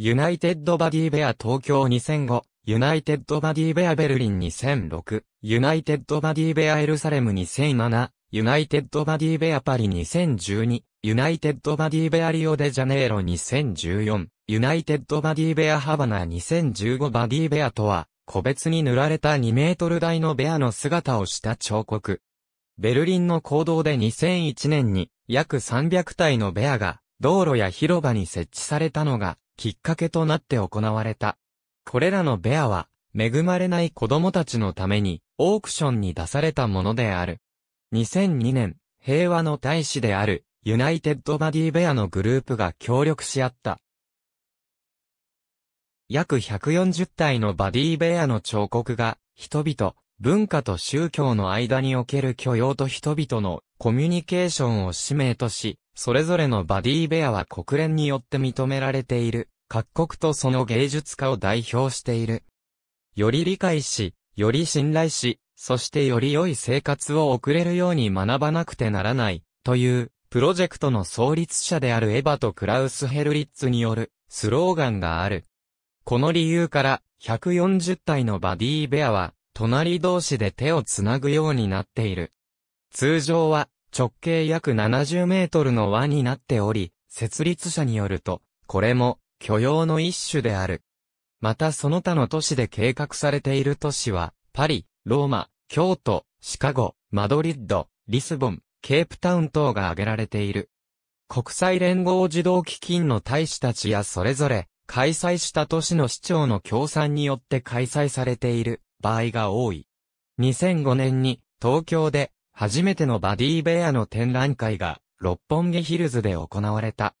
ユナイテッドバディベア東京2005、ユナイテッドバディベアベルリン2006、ユナイテッドバディベアエルサレム2007、ユナイテッドバディベアパリ2012、ユナイテッドバディベアリオデジャネイロ2014、ユナイテッドバディベアハバナ2015バディベアとは、個別に塗られた2メートル台のベアの姿をした彫刻。ベルリンの行動で2001年に約300体のベアが道路や広場に設置されたのがきっかけとなって行われた。これらのベアは、恵まれない子供たちのために、オークションに出されたものである。2002年、平和の大使である、ユナイテッドバディベアのグループが協力し合った。約140体のバディベアの彫刻が、人々、文化と宗教の間における許容と人々のコミュニケーションを使命とし、それぞれのバディベアは国連によって認められている。各国とその芸術家を代表している。より理解し、より信頼し、そしてより良い生活を送れるように学ばなくてならない、という、プロジェクトの創立者であるエヴァとクラウス・ヘルリッツによる、スローガンがある。この理由から、140体のバディーベアは、隣同士で手をつなぐようになっている。通常は、直径約70メートルの輪になっており、設立者によると、これも、許容の一種である。またその他の都市で計画されている都市は、パリ、ローマ、京都、シカゴ、マドリッド、リスボン、ケープタウン等が挙げられている。国際連合児童基金の大使たちやそれぞれ、開催した都市の市長の協賛によって開催されている場合が多い。2005年に東京で初めてのバディベアの展覧会が六本木ヒルズで行われた。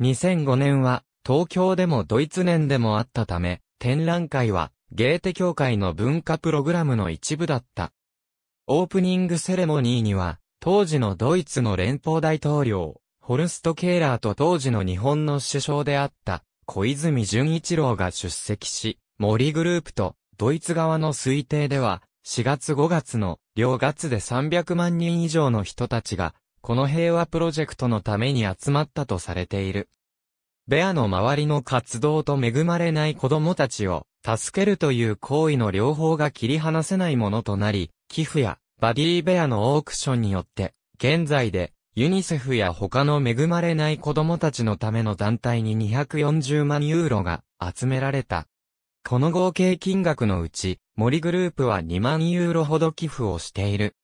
2005年は東京でもドイツ年でもあったため、展覧会は、ゲーテ協会の文化プログラムの一部だった。オープニングセレモニーには、当時のドイツの連邦大統領、ホルスト・ケーラーと当時の日本の首相であった、小泉純一郎が出席し、森グループと、ドイツ側の推定では、4月5月の、両月で300万人以上の人たちが、この平和プロジェクトのために集まったとされている。ベアの周りの活動と恵まれない子供たちを、助けるという行為の両方が切り離せないものとなり、寄付や、バディーベアのオークションによって、現在で、ユニセフや他の恵まれない子供たちのための団体に240万ユーロが集められた。この合計金額のうち、森グループは2万ユーロほど寄付をしている。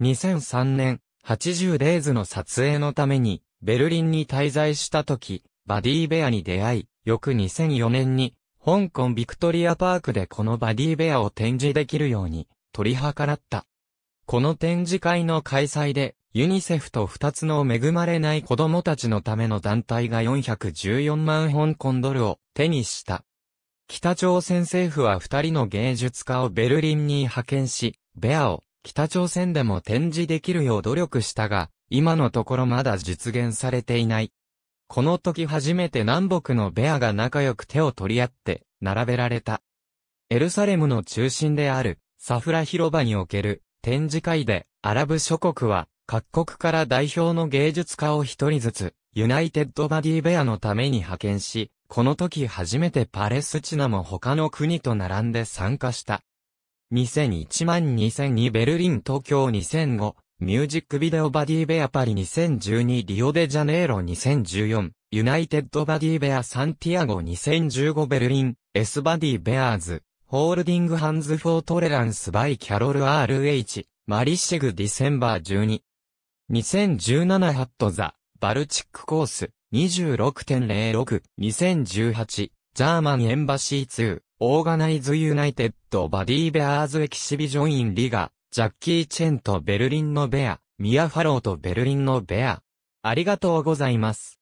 2003年、80デイズの撮影のために、ベルリンに滞在した時、バディベアに出会い、翌2004年に、香港ビクトリアパークでこのバディベアを展示できるように、取り計らった。この展示会の開催で、ユニセフと2つの恵まれない子供たちのための団体が414万香港ドルを手にした。北朝鮮政府は2人の芸術家をベルリンに派遣し、ベアを北朝鮮でも展示できるよう努力したが、今のところまだ実現されていない。この時初めて南北のベアが仲良く手を取り合って、並べられた。エルサレムの中心である、サフラ広場における展示会で、アラブ諸国は、各国から代表の芸術家を一人ずつ、ユナイテッドバディベアのために派遣し、この時初めてパレスチナも他の国と並んで参加した。2001 2002ベルリン東京2005ミュージックビデオバディベアパリ2012リオデジャネイロ2014ユナイテッドバディベアサンティアゴ2015ベルリンエスバディベアーズホールディングハンズフォートレランスバイキャロル RH マリシェグディセンバー12 2017ハットザバルチックコース26.06 2018ジャーマンエンバシー2オーガナイズユナイテッドバディベアーズエキシビジョインリガジャッキー・チェンとベルリンのベア、ミア・ファローとベルリンのベア。ありがとうございます。